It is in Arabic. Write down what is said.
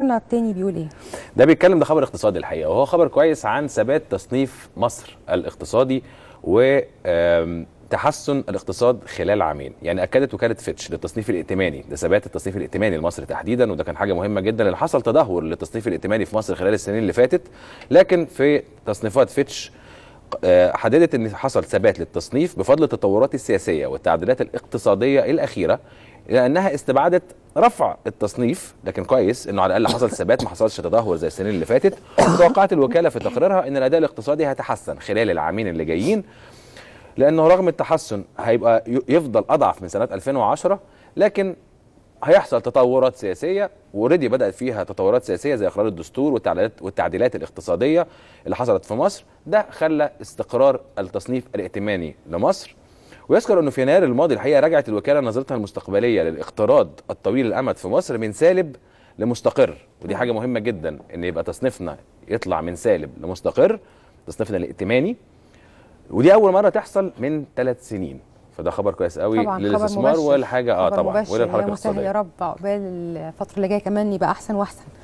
خبرنا التاني بيقول ايه؟ ده بيتكلم ده خبر اقتصادي الحقيقه وهو خبر كويس عن ثبات تصنيف مصر الاقتصادي و تحسن الاقتصاد خلال عامين يعني اكدت وكاله فيتش للتصنيف الائتماني ده ثبات التصنيف الائتماني لمصر تحديدا وده كان حاجه مهمه جدا اللي حصل تدهور للتصنيف الائتماني في مصر خلال السنين اللي فاتت لكن في تصنيفات فيتش آه، حددت ان حصل ثبات للتصنيف بفضل التطورات السياسيه والتعديلات الاقتصاديه الاخيره لانها استبعدت رفع التصنيف لكن كويس انه على الاقل حصل ثبات ما حصلش تدهور زي السنين اللي فاتت توقعت الوكاله في تقريرها ان الاداء الاقتصادي هيتحسن خلال العامين اللي جايين لانه رغم التحسن هيبقى يفضل اضعف من سنه 2010 لكن هيحصل تطورات سياسيه واوريدي بدات فيها تطورات سياسيه زي اقرار الدستور والتعديلات والتعديلات الاقتصاديه اللي حصلت في مصر ده خلى استقرار التصنيف الائتماني لمصر ويذكر انه في يناير الماضي الحقيقه رجعت الوكاله نظرتها المستقبليه للاقتراض الطويل الامد في مصر من سالب لمستقر ودي حاجه مهمه جدا ان يبقى تصنيفنا يطلع من سالب لمستقر تصنيفنا الائتماني ودي اول مره تحصل من ثلاث سنين فده خبر كويس قوي للاستثمار والحاجه اه طبعا وللحركه الاقتصاديه يا رب عقبال الفتره اللي جايه كمان يبقى احسن واحسن